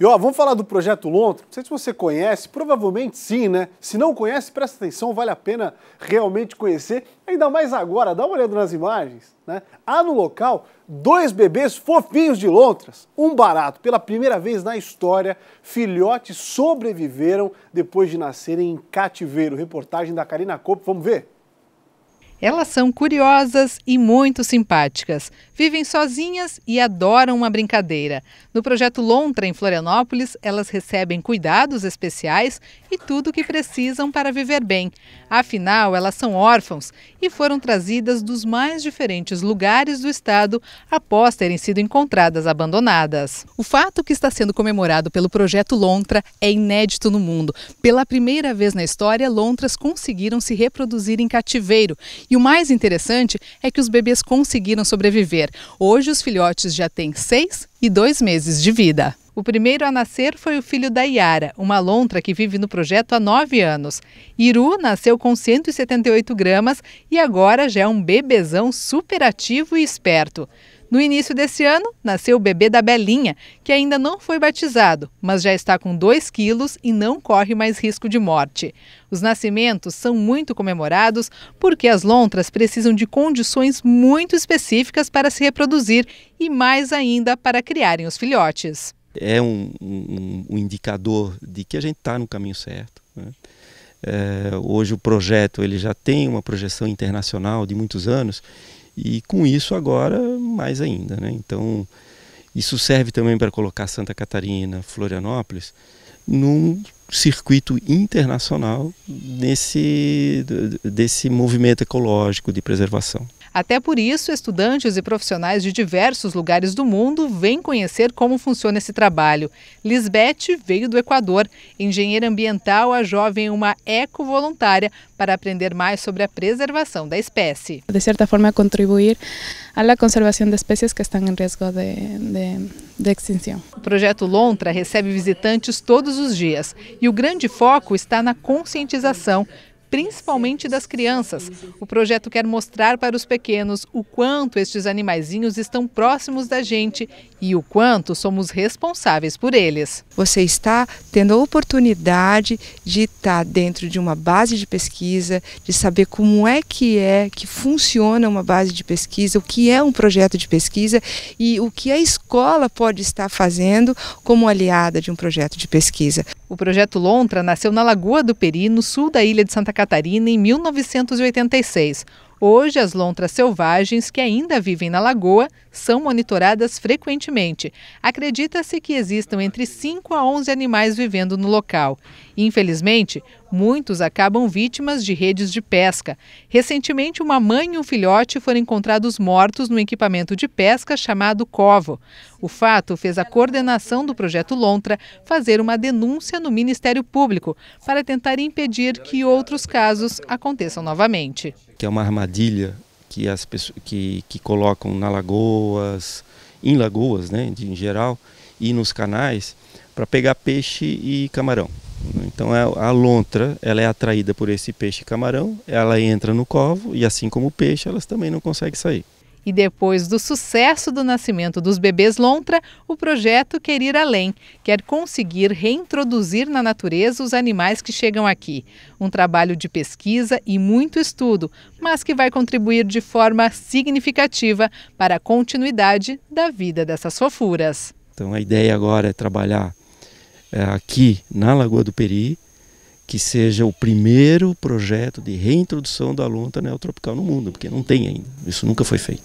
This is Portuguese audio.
E ó, vamos falar do projeto Lontra. Não sei se você conhece, provavelmente sim, né? Se não conhece, presta atenção, vale a pena realmente conhecer. Ainda mais agora, dá uma olhada nas imagens, né? Há no local dois bebês fofinhos de lontras, um barato. Pela primeira vez na história, filhotes sobreviveram depois de nascerem em cativeiro. Reportagem da Karina Copp, vamos ver? Elas são curiosas e muito simpáticas, vivem sozinhas e adoram uma brincadeira. No projeto Lontra, em Florianópolis, elas recebem cuidados especiais e tudo o que precisam para viver bem. Afinal, elas são órfãos e foram trazidas dos mais diferentes lugares do estado após terem sido encontradas abandonadas. O fato que está sendo comemorado pelo projeto Lontra é inédito no mundo. Pela primeira vez na história, lontras conseguiram se reproduzir em cativeiro e o mais interessante é que os bebês conseguiram sobreviver. Hoje os filhotes já têm seis e dois meses de vida. O primeiro a nascer foi o filho da Yara, uma lontra que vive no projeto há nove anos. Iru nasceu com 178 gramas e agora já é um bebezão ativo e esperto. No início desse ano, nasceu o bebê da Belinha, que ainda não foi batizado, mas já está com 2 quilos e não corre mais risco de morte. Os nascimentos são muito comemorados porque as lontras precisam de condições muito específicas para se reproduzir e, mais ainda, para criarem os filhotes. É um, um, um indicador de que a gente está no caminho certo. Né? É, hoje o projeto ele já tem uma projeção internacional de muitos anos e com isso agora mais ainda. Né? Então, isso serve também para colocar Santa Catarina, Florianópolis, num circuito internacional nesse, desse movimento ecológico de preservação. Até por isso, estudantes e profissionais de diversos lugares do mundo vêm conhecer como funciona esse trabalho. Lisbeth veio do Equador. Engenheira ambiental, a jovem uma eco-voluntária para aprender mais sobre a preservação da espécie. De certa forma, contribuir à conservação de espécies que estão em risco de, de, de extinção. O projeto Lontra recebe visitantes todos os dias e o grande foco está na conscientização principalmente das crianças. O projeto quer mostrar para os pequenos o quanto estes animaizinhos estão próximos da gente e o quanto somos responsáveis por eles. Você está tendo a oportunidade de estar dentro de uma base de pesquisa, de saber como é que é que funciona uma base de pesquisa, o que é um projeto de pesquisa e o que a escola pode estar fazendo como aliada de um projeto de pesquisa. O projeto Lontra nasceu na Lagoa do Peri, no sul da ilha de Santa Catarina Catarina em 1986. Hoje, as lontras selvagens que ainda vivem na lagoa são monitoradas frequentemente. Acredita-se que existam entre 5 a 11 animais vivendo no local. Infelizmente, muitos acabam vítimas de redes de pesca. Recentemente, uma mãe e um filhote foram encontrados mortos no equipamento de pesca chamado Covo. O fato fez a coordenação do projeto Lontra fazer uma denúncia no Ministério Público para tentar impedir que outros casos aconteçam novamente que é uma armadilha que as pessoas que, que colocam na lagoas, em lagoas, né, de, em geral, e nos canais para pegar peixe e camarão. Então a, é, a lontra, ela é atraída por esse peixe e camarão, ela entra no covo e assim como o peixe, elas também não conseguem sair. E depois do sucesso do nascimento dos bebês lontra, o projeto Quer Ir Além quer conseguir reintroduzir na natureza os animais que chegam aqui. Um trabalho de pesquisa e muito estudo, mas que vai contribuir de forma significativa para a continuidade da vida dessas fofuras. Então a ideia agora é trabalhar eh, aqui na Lagoa do Peri, que seja o primeiro projeto de reintrodução da lontra neotropical no mundo, porque não tem ainda, isso nunca foi feito.